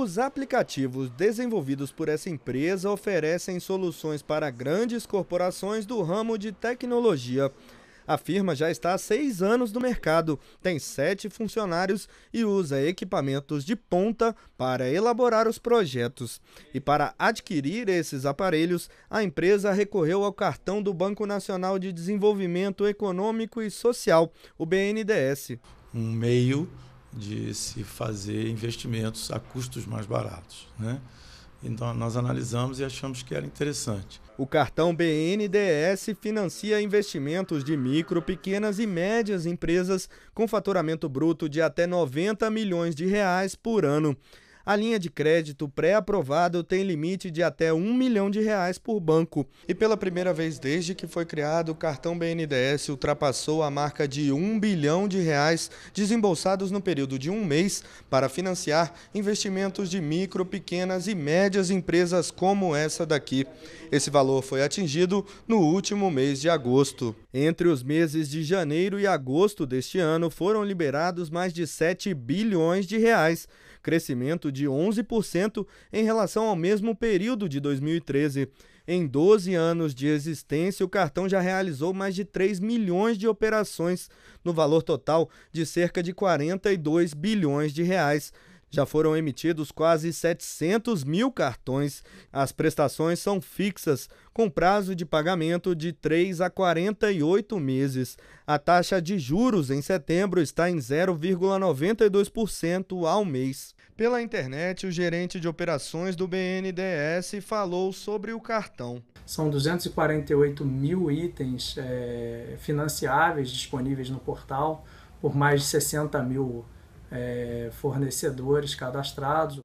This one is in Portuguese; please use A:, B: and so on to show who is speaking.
A: Os aplicativos desenvolvidos por essa empresa oferecem soluções para grandes corporações do ramo de tecnologia. A firma já está há seis anos no mercado, tem sete funcionários e usa equipamentos de ponta para elaborar os projetos. E para adquirir esses aparelhos, a empresa recorreu ao cartão do Banco Nacional de Desenvolvimento Econômico e Social, o BNDES. Um meio
B: de se fazer investimentos a custos mais baratos. Né? Então, nós analisamos e achamos que era interessante. O cartão
A: BNDES financia investimentos de micro, pequenas e médias empresas com faturamento bruto de até 90 milhões de reais por ano a linha de crédito pré-aprovado tem limite de até um milhão de reais por banco. E pela primeira vez desde que foi criado, o cartão BNDES ultrapassou a marca de um bilhão de reais desembolsados no período de um mês para financiar investimentos de micro, pequenas e médias empresas como essa daqui. Esse valor foi atingido no último mês de agosto. Entre os meses de janeiro e agosto deste ano foram liberados mais de 7 bilhões de reais, crescimento de 11% em relação ao mesmo período de 2013. Em 12 anos de existência, o cartão já realizou mais de 3 milhões de operações, no valor total de cerca de 42 bilhões de reais, já foram emitidos quase 700 mil cartões. As prestações são fixas, com prazo de pagamento de 3 a 48 meses. A taxa de juros em setembro está em 0,92% ao mês. Pela internet, o gerente de operações do BNDES falou sobre o cartão. São 248 mil itens é, financiáveis disponíveis no portal, por mais de 60 mil é, fornecedores cadastrados.